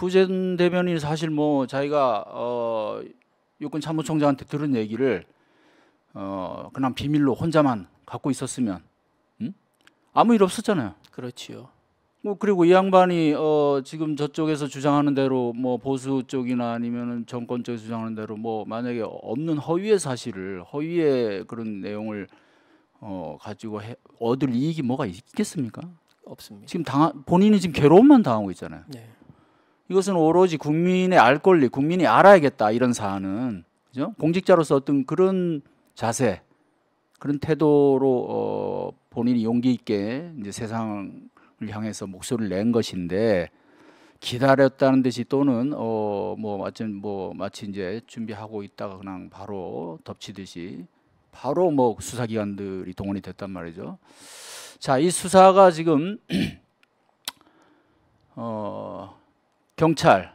부재단 대변인 사실 뭐 자기가 어, 육군 참모총장한테 들은 얘기를 어, 그냥 비밀로 혼자만 갖고 있었으면 응? 음? 아무 일 없었잖아요. 그렇지요. 뭐 그리고 이 양반이 어, 지금 저쪽에서 주장하는 대로 뭐 보수 쪽이나 아니면은 정권 쪽에서 주장하는 대로 뭐 만약에 없는 허위의 사실을 허위의 그런 내용을 어, 가지고 해, 얻을 이익이 뭐가 있겠습니까? 없습니다. 지금 당 본인이 지금 괴로움만 당하고 있잖아요. 네. 이것은 오로지 국민의 알 권리, 국민이 알아야겠다 이런 사안은 그죠? 공직자로서 어떤 그런 자세, 그런 태도로 어, 본인이 용기 있게 이제 세상을 향해서 목소리를 낸 것인데 기다렸다는 듯이 또는 어뭐 마치 뭐 마치 이제 준비하고 있다가 그냥 바로 덮치듯이 바로 뭐 수사기관들이 동원이 됐단 말이죠. 자, 이 수사가 지금 어 경찰,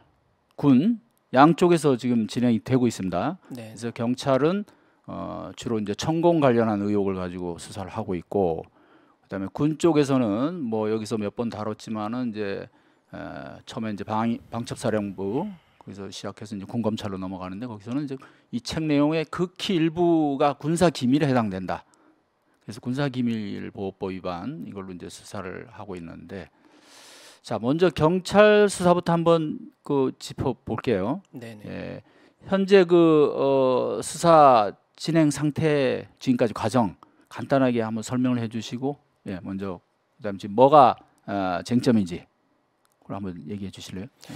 군 양쪽에서 지금 진행이 되고 있습니다. 네. 그래서 경찰은 어, 주로 이제 천공 관련한 의혹을 가지고 수사를 하고 있고 그다음에 군 쪽에서는 뭐 여기서 몇 번 다뤘지만은 이제 에, 처음에 이제 방, 방첩사령부 거기서 시작해서 이제 군검찰로 넘어가는데 거기서는 이제 이 책 내용의 극히 일부가 군사 기밀에 해당된다. 그래서 군사 기밀 보호법 위반 이걸로 이제 수사를 하고 있는데 자, 먼저 경찰 수사부터 한번 그 짚어볼게요. 네네. 예, 현재 그 어, 수사 진행 상태 지금까지 과정 간단하게 한번 설명을 해주시고, 예, 먼저 그다음 지금 뭐가 어, 쟁점인지 그걸 한번 얘기해 주실래요? 예.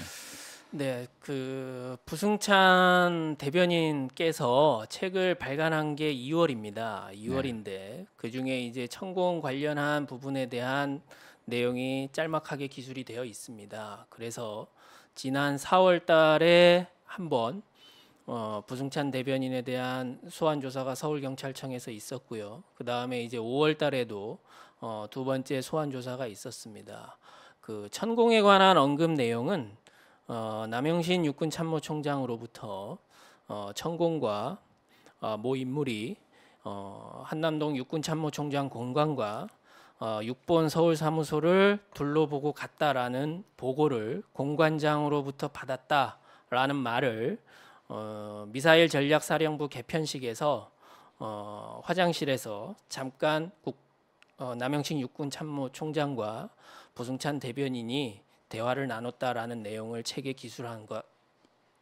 네, 그 부승찬 대변인께서 책을 발간한 게 2월입니다. 2월인데 네. 그 중에 이제 천공 관련한 부분에 대한 내용이 짤막하게 기술이 되어 있습니다. 그래서 지난 4월 달에 한번 어, 부승찬 대변인에 대한 소환 조사가 서울경찰청에서 있었고요. 그 다음에 이제 5월 달에도 어, 두 번째 소환 조사가 있었습니다. 그 천공에 관한 언급 내용은 어, 남영신 육군 참모총장으로부터 어, 천공과 어, 모 인물이 어, 한남동 육군 참모총장 공관과 어, 6번 서울 사무소를 둘러보고 갔다라는 보고를 공관장으로부터 받았다라는 말을 어, 미사일 전략사령부 개편식에서 어, 화장실에서 잠깐 국, 어, 남영식 육군 참모총장과 부승찬 대변인이 대화를 나눴다라는 내용을 책에 기술한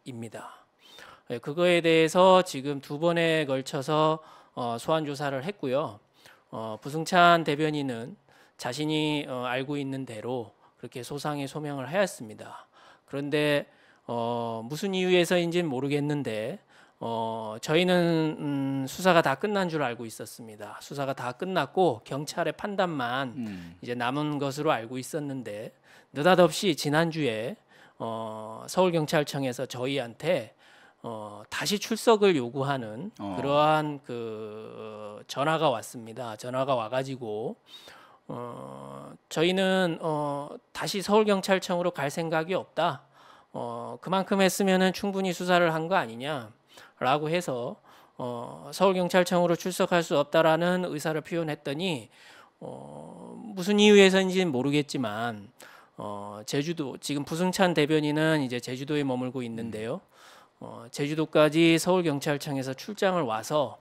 것입니다. 예, 그거에 대해서 지금 두 번에 걸쳐서 어, 소환 조사를 했고요. 어, 부승찬 대변인은 자신이 어, 알고 있는 대로 그렇게 소상의 소명을 하였습니다. 그런데 어, 무슨 이유에서인지는 모르겠는데 어, 저희는 음, 수사가 다 끝난 줄 알고 있었습니다. 수사가 다 끝났고 경찰의 판단만 음. 이제 남은 것으로 알고 있었는데 느닷없이 지난주에 어, 서울경찰청에서 저희한테 어, 다시 출석을 요구하는 어. 그러한 그 전화가 왔습니다. 전화가 와가지고 어, 저희는 어, 다시 서울경찰청으로 갈 생각이 없다. 어, 그만큼 했으면은 충분히 수사를 한 거 아니냐라고 해서 어, 서울경찰청으로 출석할 수 없다라는 의사를 표현했더니 어, 무슨 이유에서인지는 모르겠지만 어, 제주도 지금 부승찬 대변인은 이제 제주도에 머물고 있는데요. 어, 제주도까지 서울경찰청에서 출장을 와서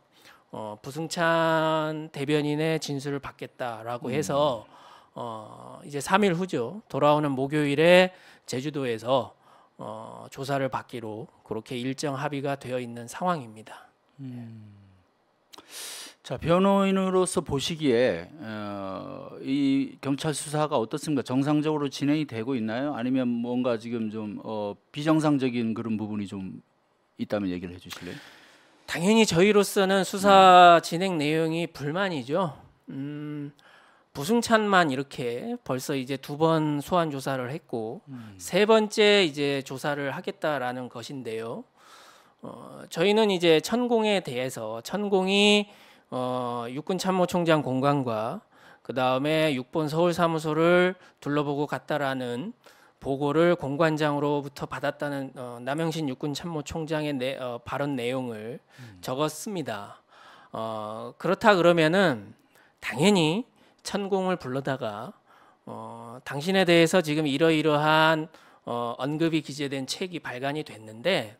어, 부승찬 대변인의 진술을 받겠다라고 음. 해서 어, 이제 3일 후죠. 돌아오는 목요일에 제주도에서 어, 조사를 받기로 그렇게 일정 합의가 되어 있는 상황입니다. 음. 예. 자 변호인으로서 보시기에 어, 이 경찰 수사가 어떻습니까? 정상적으로 진행이 되고 있나요? 아니면 뭔가 지금 좀 어, 비정상적인 그런 부분이 좀 있다면 얘기를 해주실래요? 당연히 저희로서는 수사 네. 진행 내용이 불만이죠. 음, 부승찬만 이렇게 벌써 이제 두 번 소환 조사를 했고 음. 세 번째 이제 조사를 하겠다라는 것인데요. 어, 저희는 이제 천공에 대해서 천공이 어, 육군 참모총장 공관과 그 다음에 육본 서울 사무소를 둘러보고 갔다라는 보고를 공관장으로부터 받았다는 어, 남영신 육군 참모총장의 내, 어, 발언 내용을 음. 적었습니다. 어, 그렇다 그러면은 당연히 천공을 불러다가 어, 당신에 대해서 지금 이러이러한 어, 언급이 기재된 책이 발간이 됐는데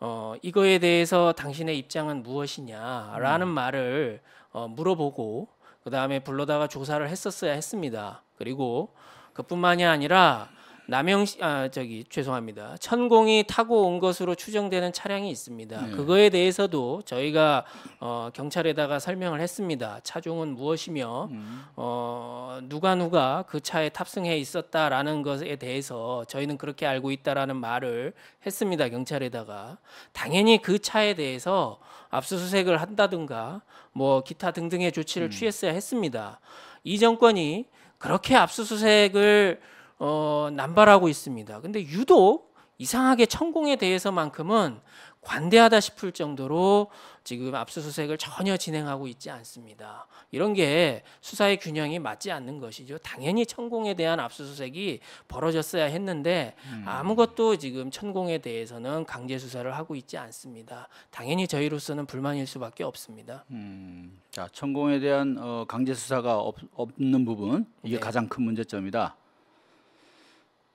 어, 이거에 대해서 당신의 입장은 무엇이냐라는 음. 말을 어, 물어보고 그 다음에 불러다가 조사를 했었어야 했습니다. 그리고 그뿐만이 아니라 남영 아 저기 죄송합니다. 천공이 타고 온 것으로 추정되는 차량이 있습니다. 네. 그거에 대해서도 저희가 어, 경찰에다가 설명을 했습니다. 차종은 무엇이며 음. 어, 누가 누가 그 차에 탑승해 있었다라는 것에 대해서 저희는 그렇게 알고 있다라는 말을 했습니다. 경찰에다가 당연히 그 차에 대해서 압수수색을 한다든가 뭐 기타 등등의 조치를 음. 취했어야 했습니다. 이 정권이 그렇게 압수수색을 어, 남발하고 있습니다. 근데 유독 이상하게 천공에 대해서만큼은 관대하다 싶을 정도로 지금 압수수색을 전혀 진행하고 있지 않습니다. 이런 게 수사의 균형이 맞지 않는 것이죠. 당연히 천공에 대한 압수수색이 벌어졌어야 했는데 음. 아무것도 지금 천공에 대해서는 강제 수사를 하고 있지 않습니다. 당연히 저희로서는 불만일 수밖에 없습니다. 음, 자, 천공에 대한 어, 강제 수사가 없, 없는 부분 이게 네. 가장 큰 문제점이다.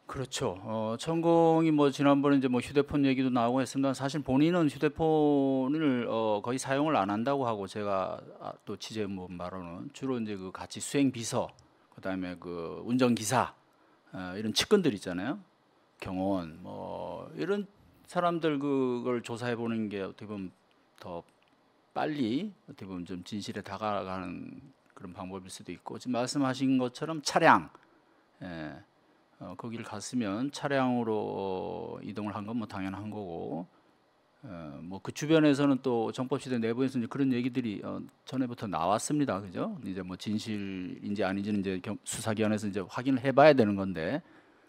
그렇죠. 어, 천공이 뭐 지난번에 이제 뭐 휴대폰 얘기도 나오고 했습니다. 사실 본인은 휴대폰을 어, 거의 사용을 안 한다고 하고 제가 아, 또 취재 본 바로는 주로 이제 그 같이 수행 비서, 그다음에 그 운전 기사 어, 이런 측근들 있잖아요. 경호원 뭐 이런 사람들 그걸 조사해 보는 게 어떻게 보면 더 빨리 어떻게 보면 좀 진실에 다가가는 그런 방법일 수도 있고 지금 말씀하신 것처럼 차량 예. 어, 거기를 갔으면 차량으로 이동을 한 건 뭐 당연한 거고 어, 뭐 그 주변에서는 또 정법시대 내부에서 이제 그런 얘기들이 어, 전에부터 나왔습니다, 그죠? 이제 뭐 진실인지 아닌지는 이제 수사기관에서 이제 확인을 해봐야 되는 건데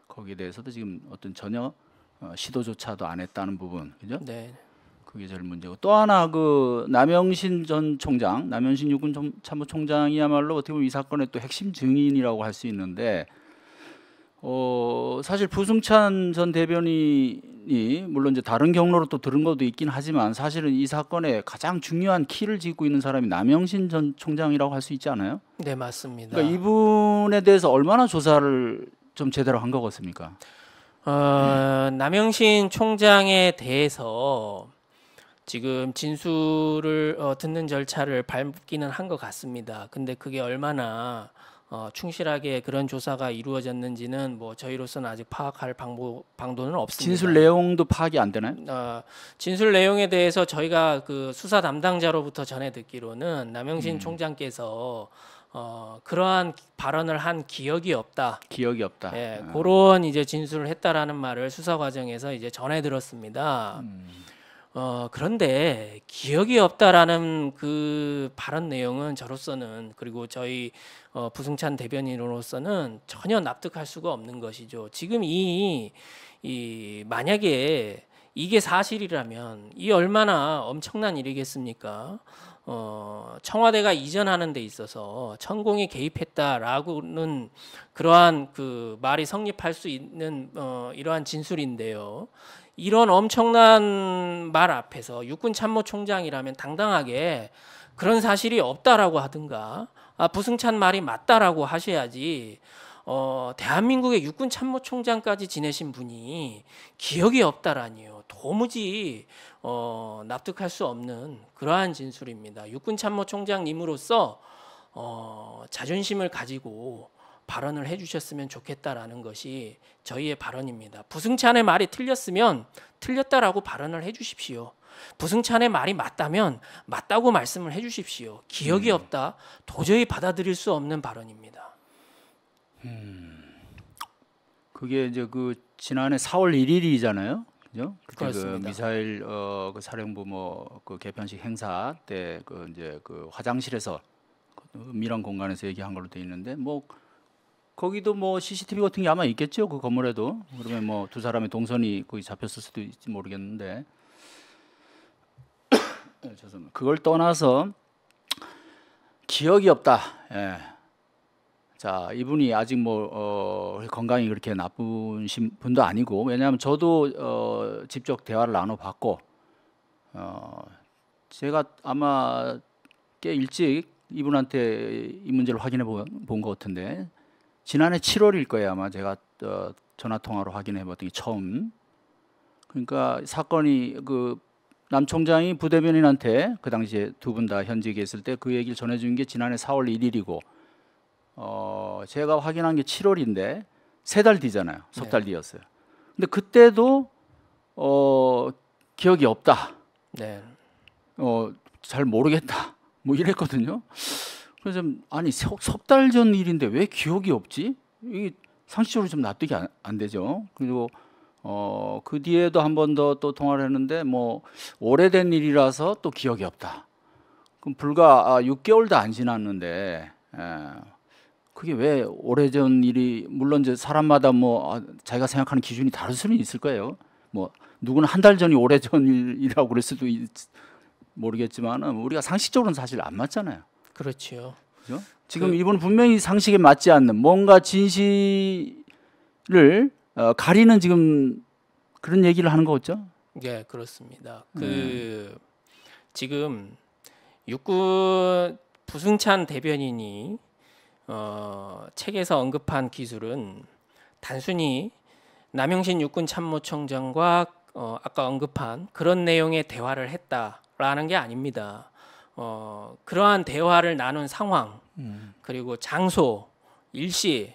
거기에 대해서도 지금 어떤 전혀 어, 시도조차도 안 했다는 부분, 그죠? 네. 그게 제일 문제고 또 하나 그 남영신 전 총장, 남영신 육군 참모총장이야말로 어떻게 보면 이 사건의 또 핵심 증인이라고 할 수 있는데 어, 사실 부승찬 전 대변인이 물론 이제 다른 경로로 또 들은 것도 있긴 하지만 사실은 이 사건에 가장 중요한 키를 짓고 있는 사람이 남영신 전 총장이라고 할 수 있지 않아요? 네 맞습니다. 그러니까 이분에 대해서 얼마나 조사를 좀 제대로 한 것 같습니까? 어, 남영신 총장에 대해서 지금 진술을 어, 듣는 절차를 밟기는 한 것 같습니다. 근데 그게 얼마나 어, 충실하게 그런 조사가 이루어졌는지는 뭐 저희로서는 아직 파악할 방법 방도는 없습니다. 진술 내용도 파악이 안 되나요? 어, 진술 내용에 대해서 저희가 그 수사 담당자로부터 전해 듣기로는 남영신 음. 총장께서 어, 그러한 발언을 한 기억이 없다. 기억이 없다. 예, 아. 그런 이제 진술을 했다라는 말을 수사 과정에서 이제 전해 들었습니다. 음. 어, 그런데 기억이 없다라는 그 발언 내용은 저로서는 그리고 저희 어, 부승찬 대변인으로서는 전혀 납득할 수가 없는 것이죠. 지금 이, 이 만약에 이게 사실이라면 이 얼마나 엄청난 일이겠습니까? 어, 청와대가 이전하는 데 있어서 천공이 개입했다라고는 그러한 그 말이 성립할 수 있는 어, 이러한 진술인데요. 이런 엄청난 말 앞에서 육군 참모총장이라면 당당하게 그런 사실이 없다라고 하든가 아, 부승찬 말이 맞다라고 하셔야지 어, 대한민국의 육군 참모총장까지 지내신 분이 기억이 없다라니요. 도무지 어, 납득할 수 없는 그러한 진술입니다. 육군 참모총장님으로서 어, 자존심을 가지고 발언을 해주셨으면 좋겠다라는 것이 저희의 발언입니다. 부승찬의 말이 틀렸으면 틀렸다라고 발언을 해주십시오. 부승찬의 말이 맞다면 맞다고 말씀을 해주십시오. 기억이 음. 없다. 도저히 받아들일 수 없는 발언입니다. 음, 그게 이제 그 지난해 4월 1일이잖아요. 그죠? 그때 그 그렇습니다. 그 미사일 어, 그 사령부 뭐그 개편식 행사 때그 이제 그 화장실에서 그 은밀한 공간에서 얘기한 걸로 돼 있는데 뭐 거기도 뭐 CCTV 같은 게 아마 있겠죠 그 건물에도 그러면 뭐 두 사람의 동선이 거기 잡혔을 수도 있지 모르겠는데 네, 죄송합니다. 그걸 떠나서 기억이 없다. 예. 자 이분이 아직 뭐 어, 건강이 그렇게 나쁜 분도 아니고 왜냐하면 저도 어, 직접 대화를 나눠봤고 어, 제가 아마 꽤 일찍 이분한테 이 문제를 확인해 본 것 같은데 지난해 7월일 거예요 아마 제가 어, 전화 통화로 확인해 봤더니 처음 그러니까 사건이 그남 총장이 부대변인한테 그 당시에 두 분 다 현직에 있을 때 그 얘기를 전해준 게 지난해 4월 1일이고 어 제가 확인한 게 7월인데 세 달 뒤잖아요 석달 네. 뒤였어요. 근데 그때도 어 기억이 없다. 네. 어잘 모르겠다. 뭐 이랬거든요. 그래서 아니 석달전 일인데 왜 기억이 없지? 이게 상식적으로 좀 납득이 안, 안 되죠. 그리고 어, 그 뒤에도 한 번 더 또 통화를 했는데 뭐 오래된 일이라서 또 기억이 없다. 그럼 불과 아, 6개월도 안 지났는데 예, 그게 왜 오래전 일이 물론 이제 사람마다 뭐 아, 자기가 생각하는 기준이 다를 수는 있을 거예요. 뭐 누구는 한 달 전이 오래전 일이라고 그럴 수도 있, 모르겠지만은 우리가 상식적으로는 사실 안 맞잖아요. 그렇지요. 그죠? 지금 그, 일본 분명히 상식에 맞지 않는 뭔가 진실을 어, 가리는 지금 그런 얘기를 하는 거죠? 예, 그렇습니다. 음. 그 음. 지금 육군 부승찬 대변인이 어, 책에서 언급한 기술은 단순히 남영신 육군 참모총장과 어, 아까 언급한 그런 내용의 대화를 했다라는 게 아닙니다. 어, 그러한 대화를 나눈 상황 음. 그리고 장소 일시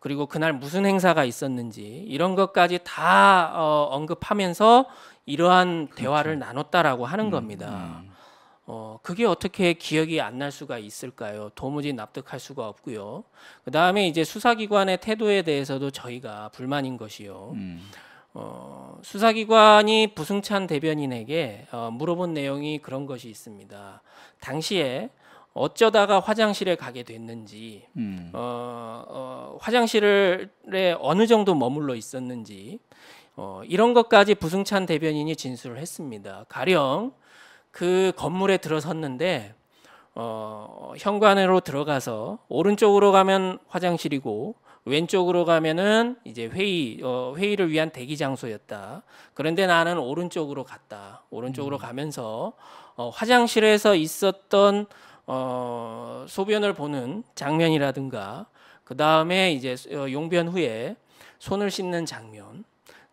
그리고 그날 무슨 행사가 있었는지 이런 것까지 다 어, 언급하면서 이러한 그렇죠. 대화를 나눴다라고 하는 음, 겁니다. 음. 어, 그게 어떻게 기억이 안 날 수가 있을까요? 도무지 납득할 수가 없고요. 그 다음에 이제 수사기관의 태도에 대해서도 저희가 불만인 것이요. 음. 어, 수사기관이 부승찬 대변인에게 어, 물어본 내용이 그런 것이 있습니다. 당시에 어쩌다가 화장실에 가게 됐는지, 음. 어, 어, 화장실에 어느 정도 머물러 있었는지 어, 이런 것까지 부승찬 대변인이 진술을 했습니다. 가령 그 건물에 들어섰는데 어, 현관으로 들어가서 오른쪽으로 가면 화장실이고 왼쪽으로 가면은 이제 회의 어, 회의를 위한 대기 장소였다. 그런데 나는 오른쪽으로 갔다. 오른쪽으로 음. 가면서 어, 화장실에서 있었던 어, 소변을 보는 장면이라든가 그 다음에 이제 어, 용변 후에 손을 씻는 장면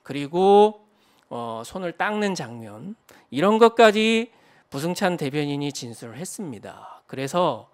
그리고 어, 손을 닦는 장면 이런 것까지 부승찬 대변인이 진술을 했습니다. 그래서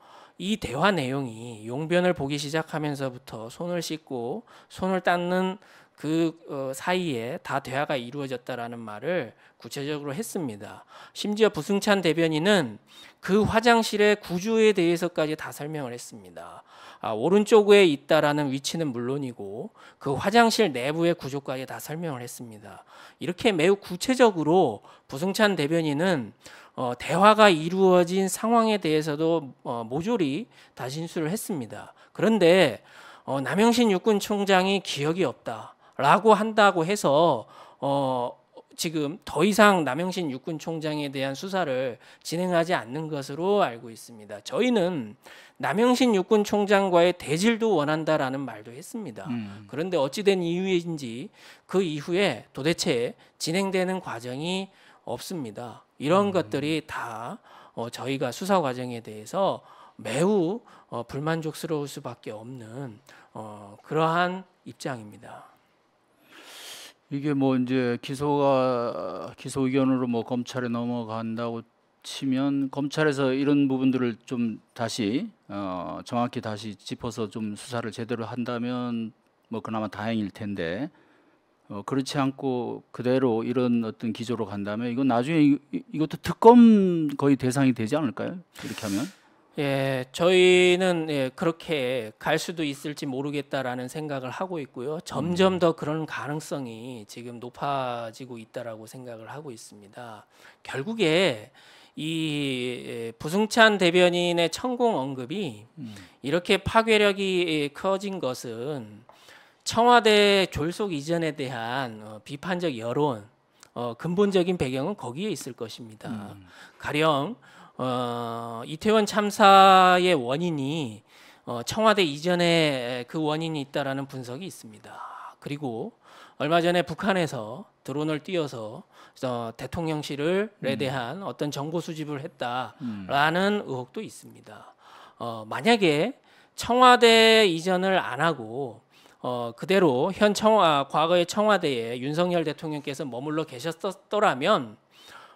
이 대화 내용이 용변을 보기 시작하면서부터 손을 씻고 손을 닦는 그 어, 사이에 다 대화가 이루어졌다라는 말을 구체적으로 했습니다. 심지어 부승찬 대변인은 그 화장실의 구조에 대해서까지 다 설명을 했습니다. 아, 오른쪽에 있다라는 위치는 물론이고 그 화장실 내부의 구조까지 다 설명을 했습니다. 이렇게 매우 구체적으로 부승찬 대변인은 어, 대화가 이루어진 상황에 대해서도 어, 모조리 다 진술을 했습니다. 그런데 어, 남영신 육군 총장이 기억이 없다라고 한다고 해서 어, 지금 더 이상 남영신 육군 총장에 대한 수사를 진행하지 않는 것으로 알고 있습니다. 저희는 남영신 육군 총장과의 대질도 원한다라는 말도 했습니다. 음. 그런데 어찌된 이유인지 그 이후에 도대체 진행되는 과정이 없습니다. 이런 음. 것들이 다 어, 저희가 수사 과정에 대해서 매우 어, 불만족스러울 수밖에 없는 어, 그러한 입장입니다. 이게 뭐 이제 기소가 기소 의견으로 뭐 검찰에 넘어간다고 치면 검찰에서 이런 부분들을 좀 다시 어, 정확히 다시 짚어서 좀 수사를 제대로 한다면 뭐 그나마 다행일 텐데 어, 그렇지 않고 그대로 이런 어떤 기조로 간다면 이건 나중에 이, 이것도 특검 거의 대상이 되지 않을까요? 이렇게 하면? 예, 저희는 예, 그렇게 갈 수도 있을지 모르겠다라는 생각을 하고 있고요. 점점 음. 더 그런 가능성이 지금 높아지고 있다라고 생각을 하고 있습니다. 결국에 이 예, 부승찬 대변인의 천공 언급이 음. 이렇게 파괴력이 예, 커진 것은 청와대 졸속 이전에 대한 어, 비판적 여론 어, 근본적인 배경은 거기에 있을 것입니다. 음. 가령 어, 이태원 참사의 원인이 어, 청와대 이전에 그 원인이 있다라는 분석이 있습니다. 그리고 얼마 전에 북한에서 드론을 띄어서 어, 대통령실을에 음. 대한 어떤 정보 수집을 했다라는 음. 의혹도 있습니다. 어, 만약에 청와대 이전을 안 하고 어, 그대로 현 청와 과거의 청와대에 윤석열 대통령께서 머물러 계셨더라면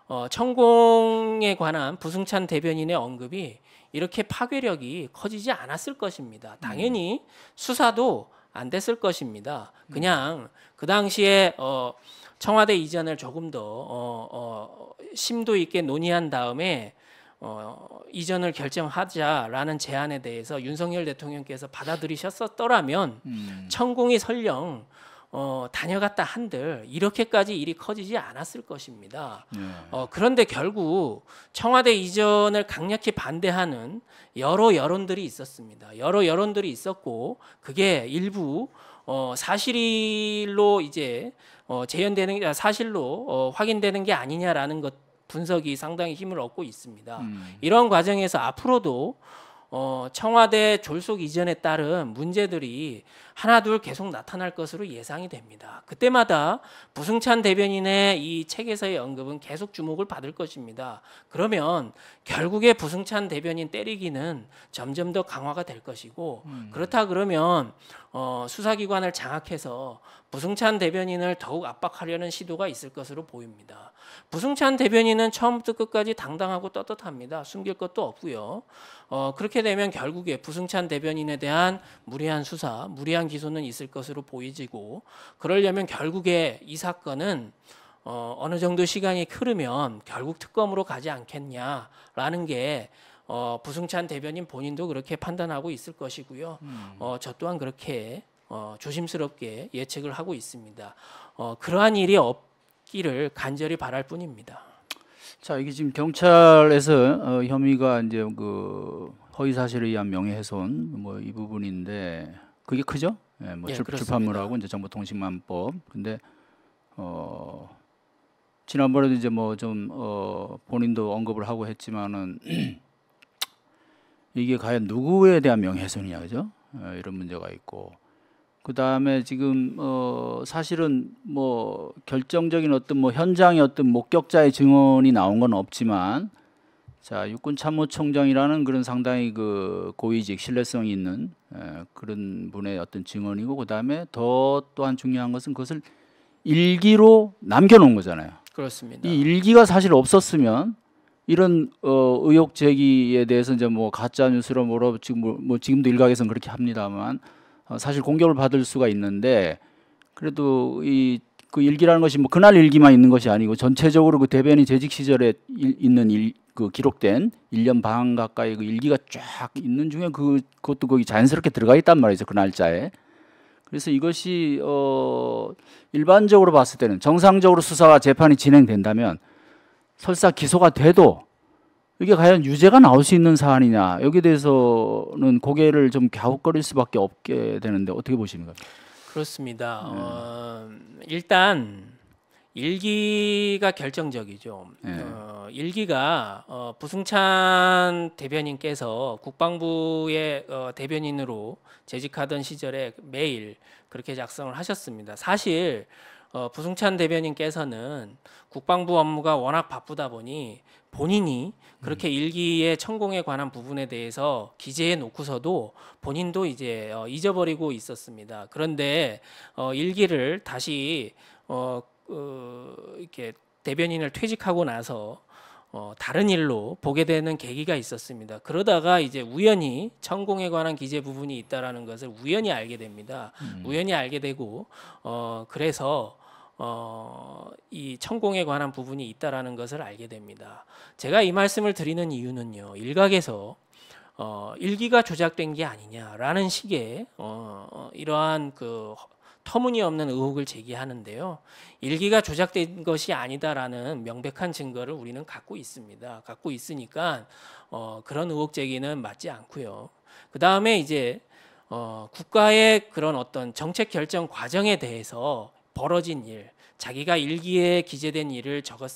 어, 천공에 관한 부승찬 대변인의 언급이 이렇게 파괴력이 커지지 않았을 것입니다. 당연히 음. 수사도 안 됐을 것입니다. 음. 그냥 그 당시에 어, 청와대 이전을 조금 더 어, 어, 심도 있게 논의한 다음에 어, 이전을 결정하자라는 제안에 대해서 윤석열 대통령께서 받아들이셨었더라면 음. 천공이 설령 어, 다녀갔다 한들 이렇게까지 일이 커지지 않았을 것입니다. 네. 어, 그런데 결국 청와대 이전을 강력히 반대하는 여러 여론들이 있었습니다. 여러 여론들이 있었고 그게 일부 어, 사실로 이제 어, 재현되는 아, 사실로 어, 확인되는 게 아니냐라는 것. 분석이 상당히 힘을 얻고 있습니다. 음. 이런 과정에서 앞으로도 어, 청와대 졸속 이전에 따른 문제들이 하나 둘 계속 나타날 것으로 예상이 됩니다. 그때마다 부승찬 대변인의 이 책에서의 언급은 계속 주목을 받을 것입니다. 그러면 결국에 부승찬 대변인 때리기는 점점 더 강화가 될 것이고 음. 그렇다 그러면 어, 수사기관을 장악해서 부승찬 대변인을 더욱 압박하려는 시도가 있을 것으로 보입니다. 부승찬 대변인은 처음부터 끝까지 당당하고 떳떳합니다. 숨길 것도 없고요. 어, 그렇게 되면 결국에 부승찬 대변인에 대한 무리한 수사, 무리한 무한 기소는 있을 것으로 보이지고 그러려면 결국에 이 사건은 어, 어느 정도 시간이 흐르면 결국 특검으로 가지 않겠냐라는 게 어, 부승찬 대변인 본인도 그렇게 판단하고 있을 것이고요. 음. 어, 저 또한 그렇게 어, 조심스럽게 예측을 하고 있습니다. 어, 그러한 일이 없기를 간절히 바랄 뿐입니다. 자 이게 지금 경찰에서 어, 혐의가 이제 그 허위 사실에 의한 명예훼손 뭐 이 부분인데 그게 크죠. 예, 뭐 예, 출, 판물하고 이제 정보통신망법. 근데 어 지난번에도 이제 뭐좀어 본인도 언급을 하고 했지만은 이게 과연 누구에 대한 명예훼손이냐 그죠? 예, 이런 문제가 있고 그 다음에 지금 어 사실은 뭐 결정적인 어떤 뭐 현장의 어떤 목격자의 증언이 나온 건 없지만 자 육군 참모총장이라는 그런 상당히 그 고위직 신뢰성이 있는 그런 분의 어떤 증언이고 그다음에 더 또한 중요한 것은 그것을 일기로 남겨놓은 거잖아요. 그렇습니다. 이 일기가 사실 없었으면 이런 어, 의혹 제기에 대해서 이제 뭐 가짜 뉴스로 뭐라 지금 뭐, 뭐 지금도 일각에서는 그렇게 합니다만 어, 사실 공격을 받을 수가 있는데 그래도 이 그 일기라는 것이 뭐 그날 일기만 있는 것이 아니고 전체적으로 그 대변인 재직 시절에 일, 있는 일, 그 기록된 1년 반 가까이 그 일기가 쫙 있는 중에 그 그것도 거기 자연스럽게 들어가 있단 말이죠. 그 날짜에. 그래서 이것이 어 일반적으로 봤을 때는 정상적으로 수사와 재판이 진행된다면 설사 기소가 돼도 이게 과연 유죄가 나올 수 있는 사안이냐 여기에 대해서는 고개를 좀 갸웃거릴 수밖에 없게 되는데 어떻게 보십니까? 그렇습니다. 네. 어, 일단 일기가 결정적이죠. 네. 어, 일기가 어, 부승찬 대변인께서 국방부의 어, 대변인으로 재직하던 시절에 매일 그렇게 작성을 하셨습니다. 사실 어, 부승찬 대변인께서는 국방부 업무가 워낙 바쁘다 보니 본인이 그렇게 음. 일기의 천공에 관한 부분에 대해서 기재해 놓고서도 본인도 이제 어, 잊어버리고 있었습니다. 그런데 어, 일기를 다시 어, 그 이렇게 대변인을 퇴직하고 나서 어, 다른 일로 보게 되는 계기가 있었습니다. 그러다가 이제 우연히 천공에 관한 기재 부분이 있다라는 것을 우연히 알게 됩니다. 음. 우연히 알게 되고 어, 그래서 어, 이 천공에 관한 부분이 있다라는 것을 알게 됩니다. 제가 이 말씀을 드리는 이유는요. 일각에서 어, 일기가 조작된 게 아니냐라는 식의 어, 어 이러한 그 터무니없는 의혹을 제기하는데요. 일기가 조작된 것이 아니다라는 명백한 증거를 우리는 갖고 있습니다. 갖고 있으니까 어, 그런 의혹 제기는 맞지 않고요. 그 다음에 이제 어, 국가의 그런 어떤 정책 결정 과정에 대해서 벌어진 일, 자기가 일기에 기재된 일을 적었,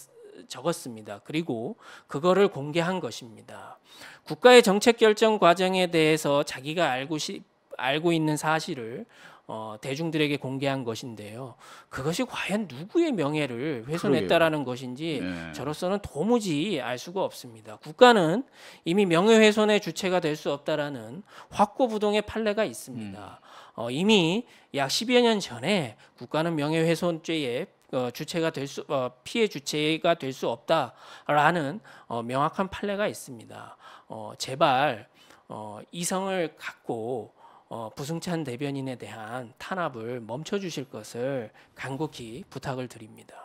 적었습니다. 그리고 그거를 공개한 것입니다. 국가의 정책 결정 과정에 대해서 자기가 알고 싶 알고 있는 사실을 어, 대중들에게 공개한 것인데요. 그것이 과연 누구의 명예를 훼손했다라는 그러게요. 것인지 네. 저로서는 도무지 알 수가 없습니다. 국가는 이미 명예훼손의 주체가 될 수 없다라는 확고부동의 판례가 있습니다. 음. 어, 이미 약 10여 년 전에 국가는 명예훼손죄에 어, 주체가 될 수, 어, 피해 주체가 될 수 없다라는 어, 명확한 판례가 있습니다. 어, 제발 어, 이성을 갖고 어, 부승찬 대변인에 대한 탄압을 멈춰 주실 것을 간곡히 부탁을 드립니다.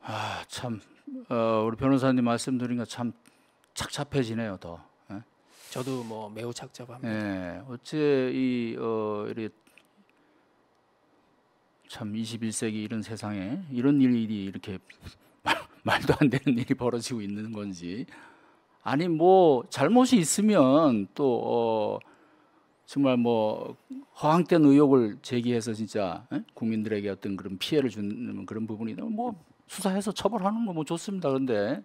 아, 참 어, 우리 변호사님 말씀 드린 거참 착잡해지네요, 더. 예? 저도 뭐 매우 착잡합니다. 예, 어째 이 어, 참 21세기 이런 세상에 이런 일이 이렇게 말, 도안 되는 일이 벌어지고 있는 건지 아니 뭐 잘못이 있으면 또 어, 정말 뭐 허황된 의혹을 제기해서 진짜 국민들에게 어떤 그런 피해를 주는 그런 부분이다. 뭐 수사해서 처벌하는 거 뭐 좋습니다. 그런데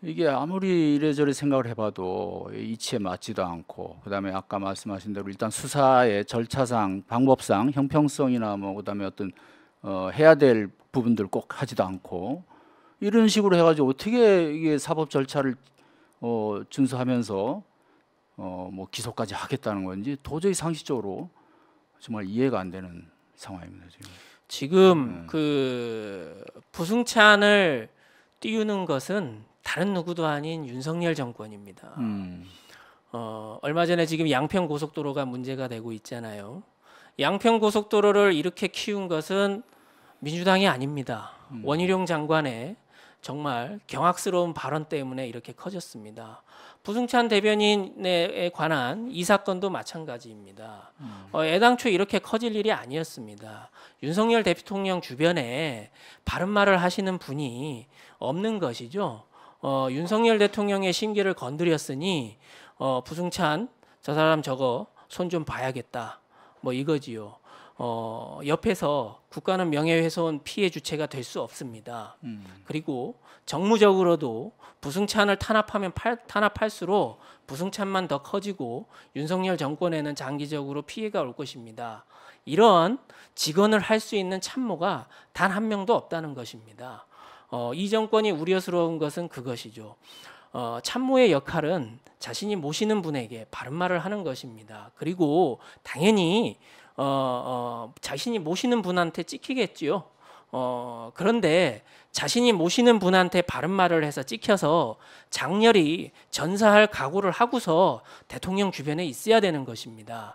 이게 아무리 이래저래 생각을 해봐도 이치에 맞지도 않고 그다음에 아까 말씀하신 대로 일단 수사의 절차상 방법상 형평성이나 뭐 그다음에 어떤 어, 해야 될 부분들 꼭 하지도 않고 이런 식으로 해가지고 어떻게 이게 사법 절차를 어, 준수하면서 어, 뭐 기소까지 하겠다는 건지 도저히 상식적으로 정말 이해가 안 되는 상황입니다 지금. 지금 네. 그 부승찬을 띄우는 것은 다른 누구도 아닌 윤석열 정권입니다. 음. 어, 얼마 전에 지금 양평 고속도로가 문제가 되고 있잖아요. 양평 고속도로를 이렇게 키운 것은 민주당이 아닙니다. 음. 원희룡 장관의 정말 경악스러운 발언 때문에 이렇게 커졌습니다. 부승찬 대변인에 관한 이 사건도 마찬가지입니다. 음. 어, 애당초 이렇게 커질 일이 아니었습니다. 윤석열 대통령 주변에 바른 말을 하시는 분이 없는 것이죠. 어, 윤석열 대통령의 심기를 건드렸으니 어, 부승찬 저 사람 저거 손 좀 봐야겠다. 뭐 이거지요. 어, 옆에서 국가는 명예훼손 피해 주체가 될 수 없습니다. 음. 그리고 정무적으로도 부승찬을 탄압하면 팔, 탄압할수록 부승찬만 더 커지고 윤석열 정권에는 장기적으로 피해가 올 것입니다. 이러 직언을 할 수 있는 참모가 단 한 명도 없다는 것입니다. 어, 이 정권이 우려스러운 것은 그것이죠. 어, 참모의 역할은 자신이 모시는 분에게 바른 말을 하는 것입니다. 그리고 당연히 어, 어, 자신이 모시는 분한테 찍히겠지요. 어, 그런데 자신이 모시는 분한테 바른 말을 해서 찍혀서 장렬히 전사할 각오를 하고서 대통령 주변에 있어야 되는 것입니다.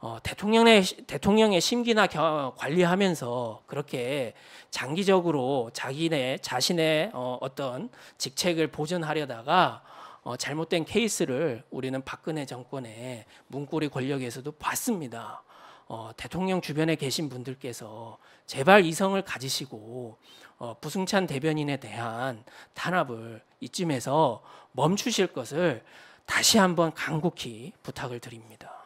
어, 대통령의 대통령의 심기나 겨, 관리하면서 그렇게 장기적으로 자기네 자신의 어, 어떤 직책을 보존하려다가 어, 잘못된 케이스를 우리는 박근혜 정권의 문고리 권력에서도 봤습니다. 어, 대통령 주변에 계신 분들께서 제발 이성을 가지시고 어, 부승찬 대변인에 대한 탄압을 이쯤에서 멈추실 것을 다시 한번 간곡히 부탁을 드립니다.